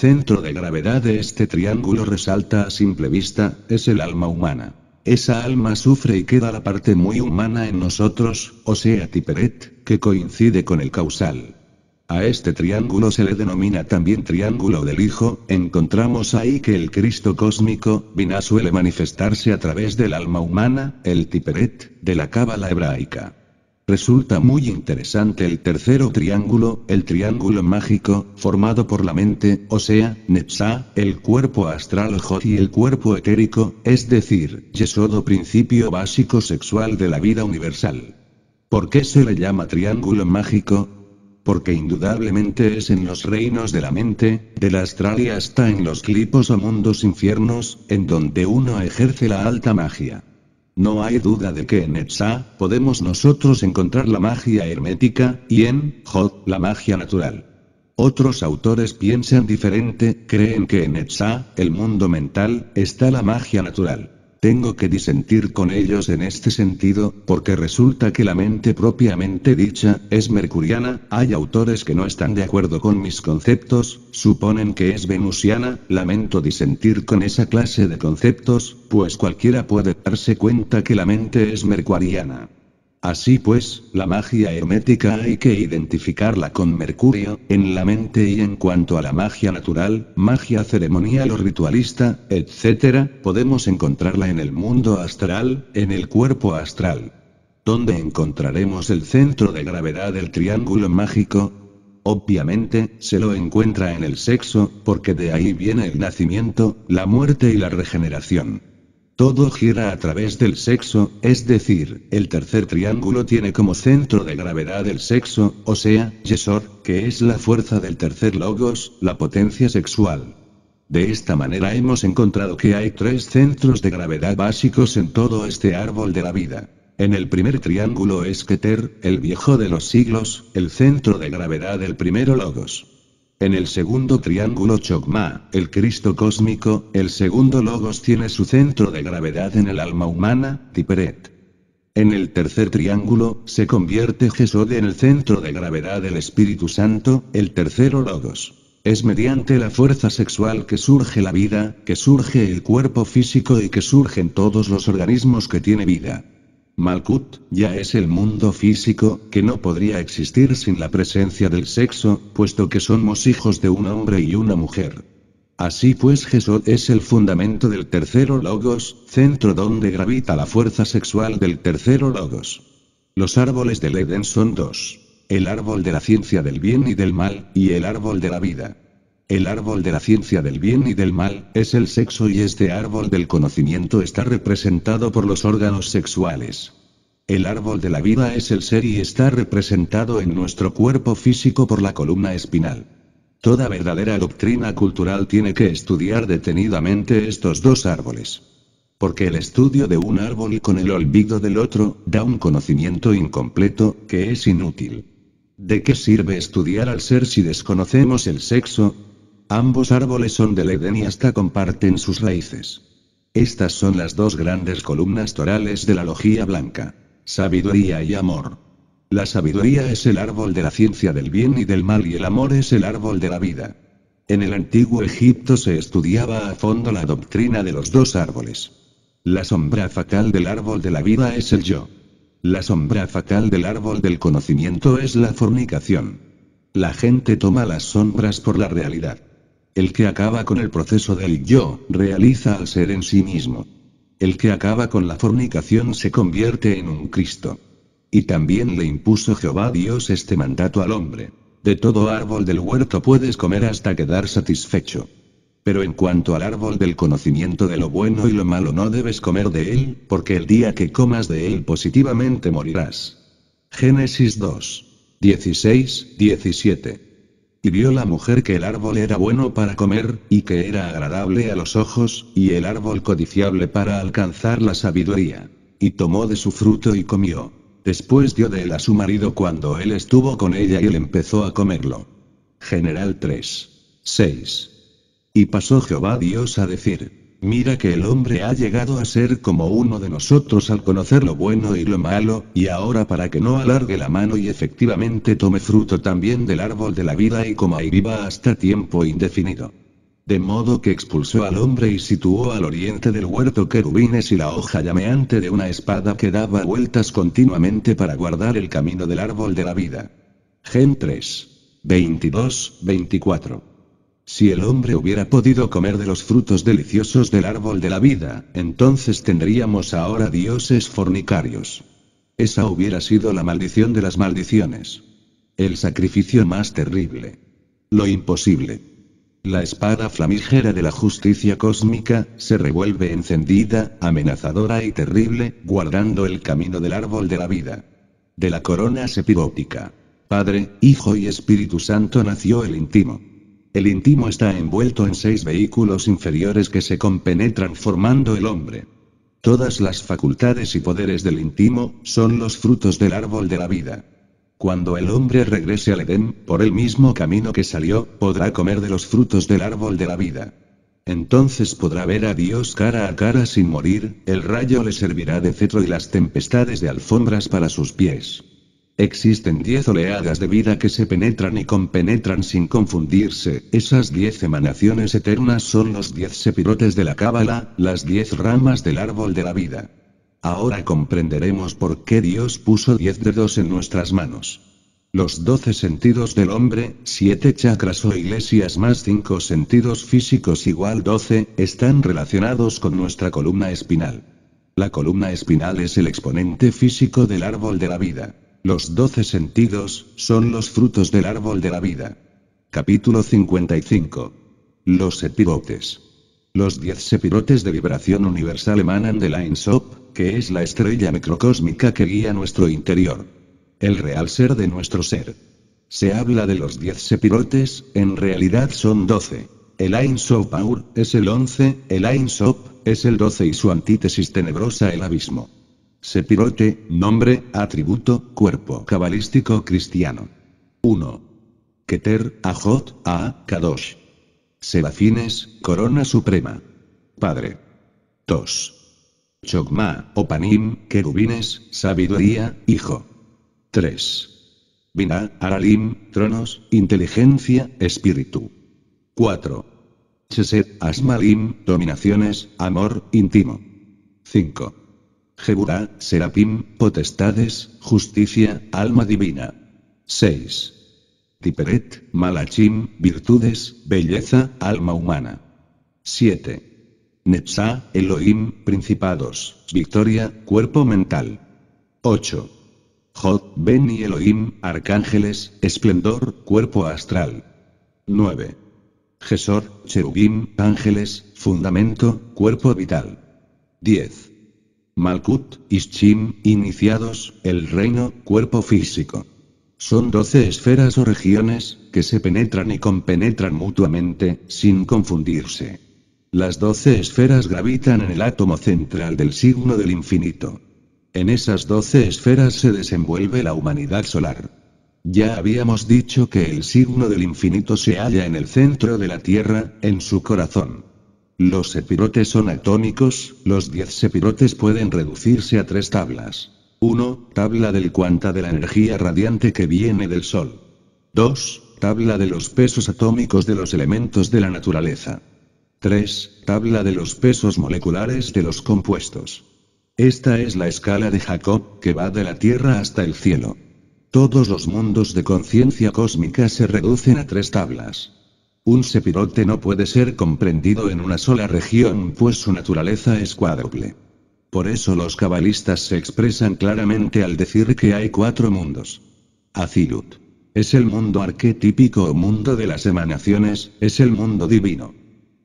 centro de gravedad de este triángulo resalta a simple vista, es el alma humana. Esa alma sufre y queda la parte muy humana en nosotros, o sea Tiperet, que coincide con el causal. A este triángulo se le denomina también triángulo del Hijo, encontramos ahí que el Cristo cósmico, Binah suele manifestarse a través del alma humana, el Tiperet, de la cábala hebraica. Resulta muy interesante el tercero triángulo, el triángulo mágico, formado por la mente, o sea, Nepsa, el cuerpo astral Jot y el cuerpo etérico, es decir, Yesodo principio básico sexual de la vida universal. ¿Por qué se le llama triángulo mágico? porque indudablemente es en los reinos de la mente, la astral y hasta en los clipos o mundos infiernos, en donde uno ejerce la alta magia. No hay duda de que en Etsa, podemos nosotros encontrar la magia hermética, y en Jod, la magia natural. Otros autores piensan diferente, creen que en Etsa, el mundo mental, está la magia natural. Tengo que disentir con ellos en este sentido, porque resulta que la mente propiamente dicha, es mercuriana, hay autores que no están de acuerdo con mis conceptos, suponen que es venusiana, lamento disentir con esa clase de conceptos, pues cualquiera puede darse cuenta que la mente es mercuriana. Así pues, la magia hermética hay que identificarla con Mercurio, en la mente y en cuanto a la magia natural, magia ceremonial o ritualista, etc., podemos encontrarla en el mundo astral, en el cuerpo astral. ¿Dónde encontraremos el centro de gravedad del triángulo mágico? Obviamente, se lo encuentra en el sexo, porque de ahí viene el nacimiento, la muerte y la regeneración. Todo gira a través del sexo, es decir, el tercer triángulo tiene como centro de gravedad el sexo, o sea, Yesor, que es la fuerza del tercer logos, la potencia sexual. De esta manera hemos encontrado que hay tres centros de gravedad básicos en todo este árbol de la vida. En el primer triángulo es Keter, el viejo de los siglos, el centro de gravedad del primero logos. En el segundo triángulo Chogma, el Cristo cósmico, el segundo Logos tiene su centro de gravedad en el alma humana, Tiperet. En el tercer triángulo, se convierte Jesús en el centro de gravedad del Espíritu Santo, el tercero Logos. Es mediante la fuerza sexual que surge la vida, que surge el cuerpo físico y que surgen todos los organismos que tiene vida. Malkut, ya es el mundo físico, que no podría existir sin la presencia del sexo, puesto que somos hijos de un hombre y una mujer. Así pues Jesús es el fundamento del tercero logos, centro donde gravita la fuerza sexual del tercero logos. Los árboles del Edén son dos. El árbol de la ciencia del bien y del mal, y el árbol de la vida. El árbol de la ciencia del bien y del mal, es el sexo y este árbol del conocimiento está representado por los órganos sexuales. El árbol de la vida es el ser y está representado en nuestro cuerpo físico por la columna espinal. Toda verdadera doctrina cultural tiene que estudiar detenidamente estos dos árboles. Porque el estudio de un árbol con el olvido del otro, da un conocimiento incompleto, que es inútil. ¿De qué sirve estudiar al ser si desconocemos el sexo, Ambos árboles son del Edén y hasta comparten sus raíces. Estas son las dos grandes columnas torales de la logía blanca. Sabiduría y amor. La sabiduría es el árbol de la ciencia del bien y del mal y el amor es el árbol de la vida. En el antiguo Egipto se estudiaba a fondo la doctrina de los dos árboles. La sombra facal del árbol de la vida es el yo. La sombra facal del árbol del conocimiento es la fornicación. La gente toma las sombras por la realidad. El que acaba con el proceso del yo, realiza al ser en sí mismo. El que acaba con la fornicación se convierte en un Cristo. Y también le impuso Jehová Dios este mandato al hombre. De todo árbol del huerto puedes comer hasta quedar satisfecho. Pero en cuanto al árbol del conocimiento de lo bueno y lo malo no debes comer de él, porque el día que comas de él positivamente morirás. Génesis 2. 16, 17 y vio la mujer que el árbol era bueno para comer, y que era agradable a los ojos, y el árbol codiciable para alcanzar la sabiduría. Y tomó de su fruto y comió. Después dio de él a su marido cuando él estuvo con ella y él empezó a comerlo. General 3. 6. Y pasó Jehová Dios a decir, mira que el hombre ha llegado a ser como uno de nosotros al conocer lo bueno y lo malo, y ahora para que no alargue la mano y efectivamente tome fruto también del árbol de la vida y coma y viva hasta tiempo indefinido. De modo que expulsó al hombre y situó al oriente del huerto querubines y la hoja llameante de una espada que daba vueltas continuamente para guardar el camino del árbol de la vida. Gen 3. 22, 24. Si el hombre hubiera podido comer de los frutos deliciosos del árbol de la vida, entonces tendríamos ahora dioses fornicarios. Esa hubiera sido la maldición de las maldiciones. El sacrificio más terrible. Lo imposible. La espada flamígera de la justicia cósmica, se revuelve encendida, amenazadora y terrible, guardando el camino del árbol de la vida. De la corona sepigótica. Padre, Hijo y Espíritu Santo nació el íntimo. El íntimo está envuelto en seis vehículos inferiores que se compenetran formando el hombre. Todas las facultades y poderes del íntimo son los frutos del árbol de la vida. Cuando el hombre regrese al Edén, por el mismo camino que salió, podrá comer de los frutos del árbol de la vida. Entonces podrá ver a Dios cara a cara sin morir, el rayo le servirá de cetro y las tempestades de alfombras para sus pies. Existen diez oleadas de vida que se penetran y compenetran sin confundirse, esas diez emanaciones eternas son los diez sepirotes de la cábala, las diez ramas del árbol de la vida. Ahora comprenderemos por qué Dios puso diez dedos en nuestras manos. Los doce sentidos del hombre, siete chakras o iglesias más cinco sentidos físicos igual doce, están relacionados con nuestra columna espinal. La columna espinal es el exponente físico del árbol de la vida. Los doce sentidos, son los frutos del árbol de la vida. Capítulo 55. Los sepirotes. Los diez sepirotes de vibración universal emanan del la que es la estrella microcósmica que guía nuestro interior. El real ser de nuestro ser. Se habla de los diez sepirotes, en realidad son doce. El Ain Sof Aur es el once, el Ain es el doce y su antítesis tenebrosa el abismo. Sepirote, nombre, atributo, cuerpo cabalístico cristiano. 1. Keter, Ajot, A, Kadosh. Serafines, corona suprema. Padre. 2. Chogma, Opanim, querubines, sabiduría, hijo. 3. Binah, Aralim, tronos, inteligencia, espíritu. 4. Cheset, Asmalim, dominaciones, amor, íntimo. 5. Jeburá, Serapim, Potestades, Justicia, Alma Divina. 6. Tiperet, Malachim, Virtudes, Belleza, Alma Humana. 7. Netzah, Elohim, Principados, Victoria, Cuerpo Mental. 8. Jod, Ben y Elohim, Arcángeles, Esplendor, Cuerpo Astral. 9. Gesor, Cherubim, Ángeles, Fundamento, Cuerpo Vital. 10. Malkut, Ischim, iniciados, el reino, cuerpo físico. Son doce esferas o regiones, que se penetran y compenetran mutuamente, sin confundirse. Las doce esferas gravitan en el átomo central del signo del infinito. En esas doce esferas se desenvuelve la humanidad solar. Ya habíamos dicho que el signo del infinito se halla en el centro de la Tierra, en su corazón. Los sepirotes son atómicos, los 10 sepirotes pueden reducirse a tres tablas. 1. Tabla del cuanta de la energía radiante que viene del Sol. 2. Tabla de los pesos atómicos de los elementos de la naturaleza. 3. Tabla de los pesos moleculares de los compuestos. Esta es la escala de Jacob, que va de la Tierra hasta el cielo. Todos los mundos de conciencia cósmica se reducen a tres tablas. Un sepirote no puede ser comprendido en una sola región, pues su naturaleza es cuádruple. Por eso los cabalistas se expresan claramente al decir que hay cuatro mundos. Azilut. Es el mundo arquetípico o mundo de las emanaciones, es el mundo divino.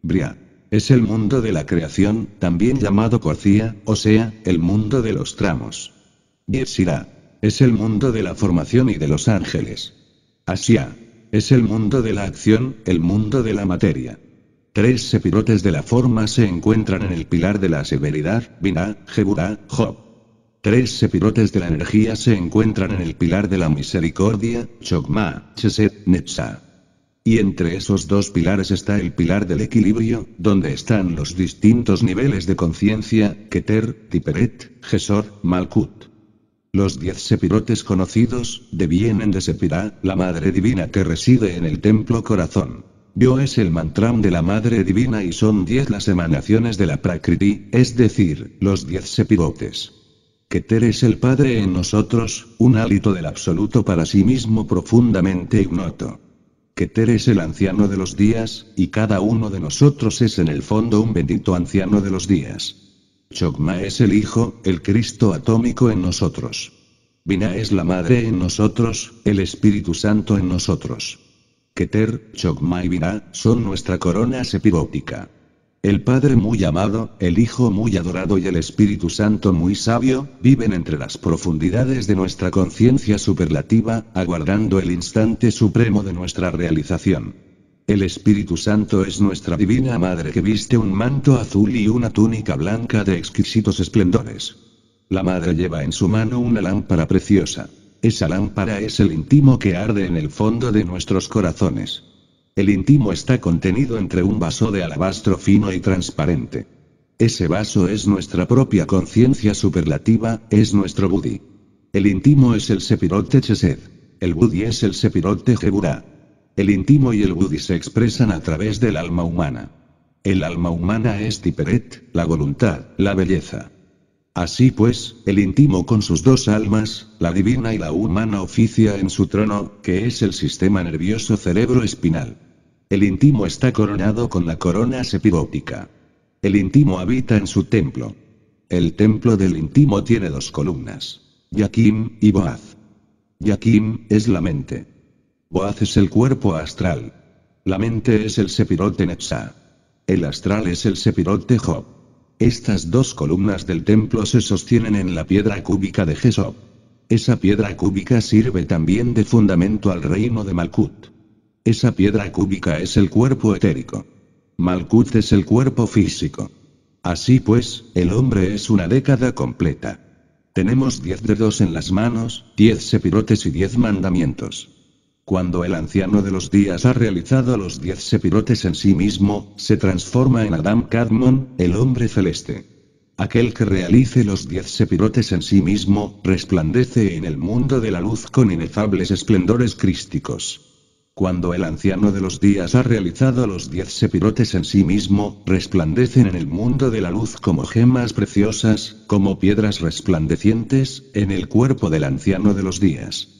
Bria. Es el mundo de la creación, también llamado Corcía, o sea, el mundo de los tramos. Yetzirah. Es el mundo de la formación y de los ángeles. Asia es el mundo de la acción, el mundo de la materia. Tres sepirotes de la forma se encuentran en el pilar de la severidad, Binah, Jeburah, Job. Tres sepirotes de la energía se encuentran en el pilar de la misericordia, Chokmah, Chesed, Netzah. Y entre esos dos pilares está el pilar del equilibrio, donde están los distintos niveles de conciencia, Keter, Tiperet, Gesor, Malkut. Los diez sepirotes conocidos, devienen de Sepirá, la madre divina que reside en el templo corazón. Yo es el mantram de la Madre Divina y son diez las emanaciones de la Prakriti, es decir, los diez sepirotes. Keter es el Padre en nosotros, un hálito del absoluto para sí mismo profundamente ignoto. Keter es el anciano de los días, y cada uno de nosotros es en el fondo un bendito anciano de los días. Chokma es el Hijo, el Cristo atómico en nosotros. Vina es la Madre en nosotros, el Espíritu Santo en nosotros. Keter, Chokma y Vina son nuestra corona sepibótica. El Padre muy amado, el Hijo muy adorado y el Espíritu Santo muy sabio, viven entre las profundidades de nuestra conciencia superlativa, aguardando el instante supremo de nuestra realización. El Espíritu Santo es nuestra Divina Madre que viste un manto azul y una túnica blanca de exquisitos esplendores. La Madre lleva en su mano una lámpara preciosa. Esa lámpara es el íntimo que arde en el fondo de nuestros corazones. El íntimo está contenido entre un vaso de alabastro fino y transparente. Ese vaso es nuestra propia conciencia superlativa, es nuestro Budi. El íntimo es el sepirote Chesed. El Budi es el sepirote Jeburá. El íntimo y el buddhi se expresan a través del alma humana. El alma humana es Tiperet, la voluntad, la belleza. Así pues, el íntimo con sus dos almas, la divina y la humana oficia en su trono, que es el sistema nervioso cerebro-espinal. El íntimo está coronado con la corona sepibótica. El íntimo habita en su templo. El templo del íntimo tiene dos columnas. Yakim y Boaz. Yakim es la mente o es el cuerpo astral. La mente es el Sepirote de El astral es el Sepirote Job. Estas dos columnas del templo se sostienen en la piedra cúbica de Jesob. Esa piedra cúbica sirve también de fundamento al reino de Malkut. Esa piedra cúbica es el cuerpo etérico. Malkut es el cuerpo físico. Así pues, el hombre es una década completa. Tenemos diez dedos en las manos, diez sepirotes y diez mandamientos. Cuando el anciano de los días ha realizado los diez sepirotes en sí mismo, se transforma en Adam Cadmon, el hombre celeste. Aquel que realice los diez sepirotes en sí mismo, resplandece en el mundo de la luz con inefables esplendores crísticos. Cuando el anciano de los días ha realizado los diez sepirotes en sí mismo, resplandecen en el mundo de la luz como gemas preciosas, como piedras resplandecientes, en el cuerpo del anciano de los días.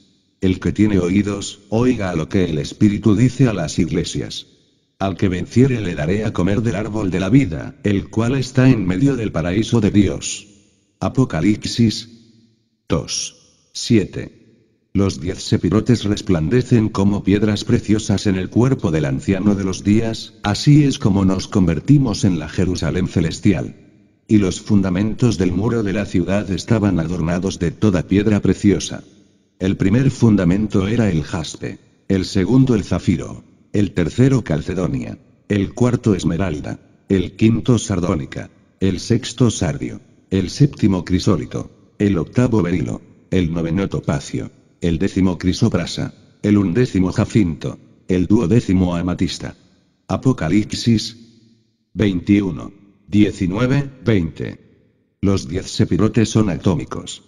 El que tiene oídos, oiga a lo que el Espíritu dice a las iglesias. Al que venciere le daré a comer del árbol de la vida, el cual está en medio del paraíso de Dios. Apocalipsis 2. 7. Los diez sepirotes resplandecen como piedras preciosas en el cuerpo del anciano de los días, así es como nos convertimos en la Jerusalén celestial. Y los fundamentos del muro de la ciudad estaban adornados de toda piedra preciosa. El primer fundamento era el jaspe. El segundo el zafiro. El tercero calcedonia. El cuarto esmeralda. El quinto sardónica. El sexto sardio. El séptimo crisólito. El octavo berilo. El noveno topacio. El décimo crisoprasa. El undécimo jacinto. El duodécimo amatista. Apocalipsis 21. 19, 20. Los diez sepirotes son atómicos.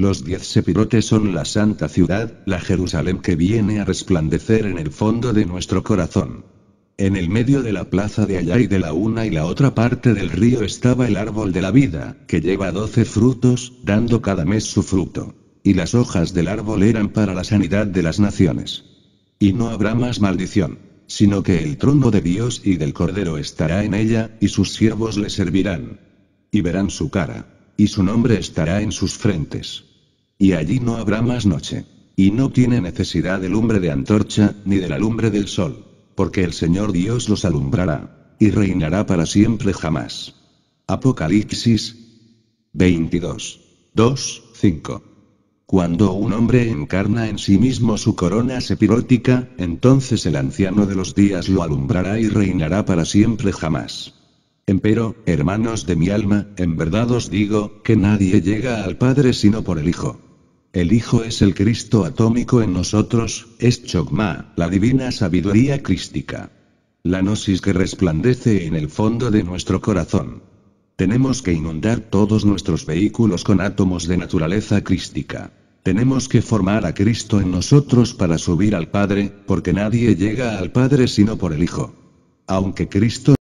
Los diez sepirotes son la santa ciudad, la Jerusalén que viene a resplandecer en el fondo de nuestro corazón. En el medio de la plaza de allá y de la una y la otra parte del río estaba el árbol de la vida, que lleva doce frutos, dando cada mes su fruto. Y las hojas del árbol eran para la sanidad de las naciones. Y no habrá más maldición, sino que el trono de Dios y del Cordero estará en ella, y sus siervos le servirán. Y verán su cara y su nombre estará en sus frentes. Y allí no habrá más noche. Y no tiene necesidad de lumbre de antorcha, ni de la lumbre del sol, porque el Señor Dios los alumbrará, y reinará para siempre jamás. Apocalipsis 22. 2, 5. Cuando un hombre encarna en sí mismo su corona sepirótica, entonces el anciano de los días lo alumbrará y reinará para siempre jamás. Empero, hermanos de mi alma, en verdad os digo, que nadie llega al Padre sino por el Hijo. El Hijo es el Cristo atómico en nosotros, es Chogma, la divina sabiduría crística. La gnosis que resplandece en el fondo de nuestro corazón. Tenemos que inundar todos nuestros vehículos con átomos de naturaleza crística. Tenemos que formar a Cristo en nosotros para subir al Padre, porque nadie llega al Padre sino por el Hijo. Aunque Cristo